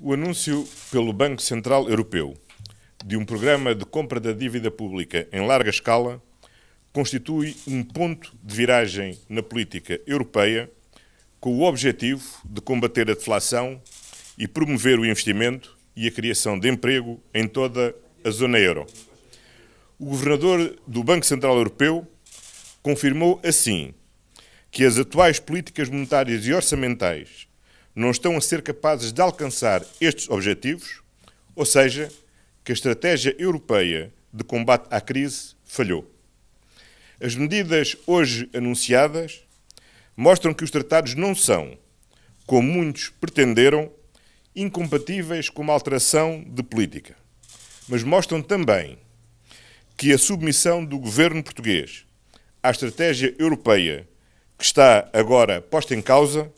O anúncio pelo Banco Central Europeu de um programa de compra da dívida pública em larga escala constitui um ponto de viragem na política europeia com o objetivo de combater a deflação e promover o investimento e a criação de emprego em toda a zona euro. O governador do Banco Central Europeu confirmou assim que as atuais políticas monetárias e orçamentais não estão a ser capazes de alcançar estes objetivos, ou seja, que a estratégia europeia de combate à crise falhou. As medidas hoje anunciadas mostram que os tratados não são, como muitos pretenderam, incompatíveis com uma alteração de política, mas mostram também que a submissão do governo português à estratégia europeia que está agora posta em causa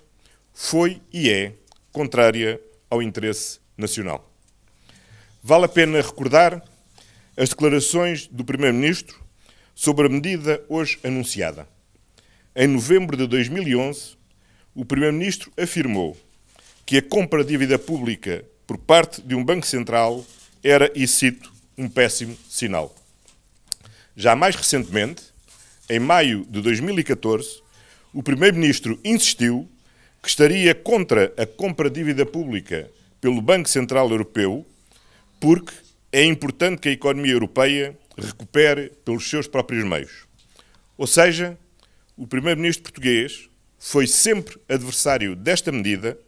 foi e é contrária ao interesse nacional. Vale a pena recordar as declarações do Primeiro-Ministro sobre a medida hoje anunciada. Em novembro de 2011, o Primeiro-Ministro afirmou que a compra de dívida pública por parte de um Banco Central era, e cito, um péssimo sinal. Já mais recentemente, em maio de 2014, o Primeiro-Ministro insistiu que estaria contra a compra de dívida pública pelo Banco Central Europeu, porque é importante que a economia europeia recupere pelos seus próprios meios. Ou seja, o primeiro-ministro português foi sempre adversário desta medida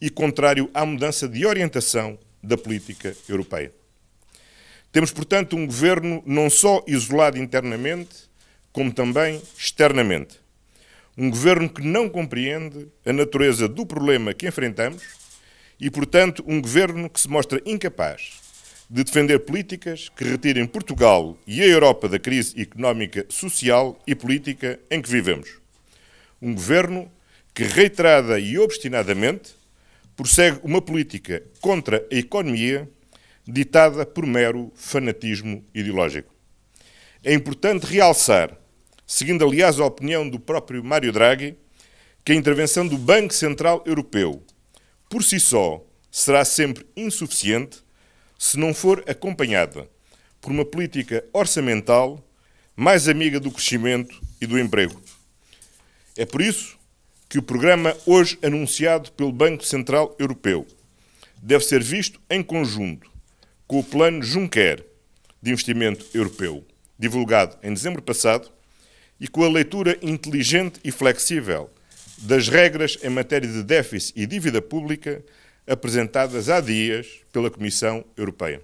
e contrário à mudança de orientação da política europeia. Temos, portanto, um governo não só isolado internamente, como também externamente. Um governo que não compreende a natureza do problema que enfrentamos e, portanto, um governo que se mostra incapaz de defender políticas que retirem Portugal e a Europa da crise económica, social e política em que vivemos. Um governo que, reiterada e obstinadamente, prossegue uma política contra a economia ditada por mero fanatismo ideológico. É importante realçar seguindo aliás a opinião do próprio Mário Draghi, que a intervenção do Banco Central Europeu, por si só, será sempre insuficiente se não for acompanhada por uma política orçamental mais amiga do crescimento e do emprego. É por isso que o programa hoje anunciado pelo Banco Central Europeu deve ser visto em conjunto com o Plano Juncker de Investimento Europeu, divulgado em dezembro passado, e com a leitura inteligente e flexível das regras em matéria de déficit e dívida pública apresentadas há dias pela Comissão Europeia.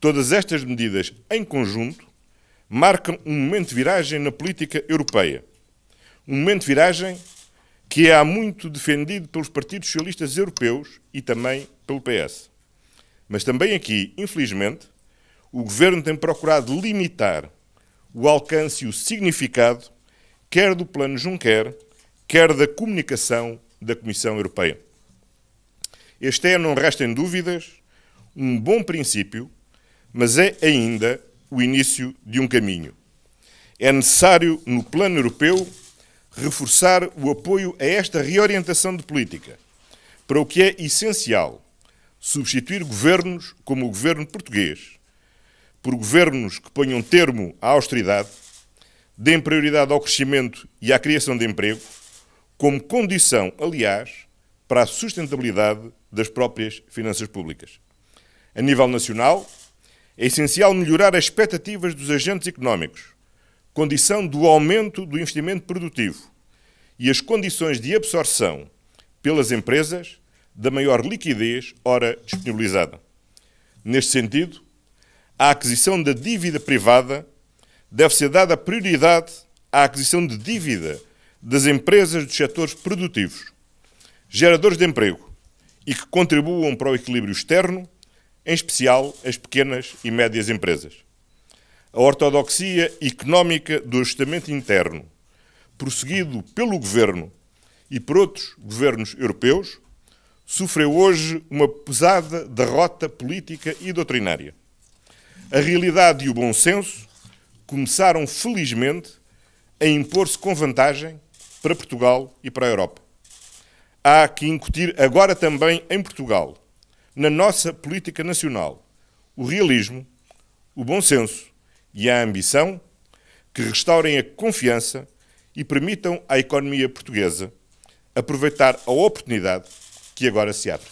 Todas estas medidas, em conjunto, marcam um momento de viragem na política europeia. Um momento de viragem que é há muito defendido pelos partidos socialistas europeus e também pelo PS. Mas também aqui, infelizmente, o governo tem procurado limitar o alcance e o significado, quer do Plano Juncker, quer da comunicação da Comissão Europeia. Este é, não restem dúvidas, um bom princípio, mas é ainda o início de um caminho. É necessário, no plano europeu, reforçar o apoio a esta reorientação de política, para o que é essencial substituir governos como o governo português, por governos que ponham termo à austeridade, deem prioridade ao crescimento e à criação de emprego, como condição, aliás, para a sustentabilidade das próprias finanças públicas. A nível nacional, é essencial melhorar as expectativas dos agentes económicos, condição do aumento do investimento produtivo e as condições de absorção pelas empresas da maior liquidez ora disponibilizada. Neste sentido, a aquisição da dívida privada deve ser dada prioridade à aquisição de dívida das empresas dos setores produtivos, geradores de emprego e que contribuam para o equilíbrio externo, em especial as pequenas e médias empresas. A ortodoxia económica do ajustamento interno, prosseguido pelo governo e por outros governos europeus, sofreu hoje uma pesada derrota política e doutrinária. A realidade e o bom senso começaram, felizmente, a impor-se com vantagem para Portugal e para a Europa. Há que incutir agora também em Portugal, na nossa política nacional, o realismo, o bom senso e a ambição que restaurem a confiança e permitam à economia portuguesa aproveitar a oportunidade que agora se abre.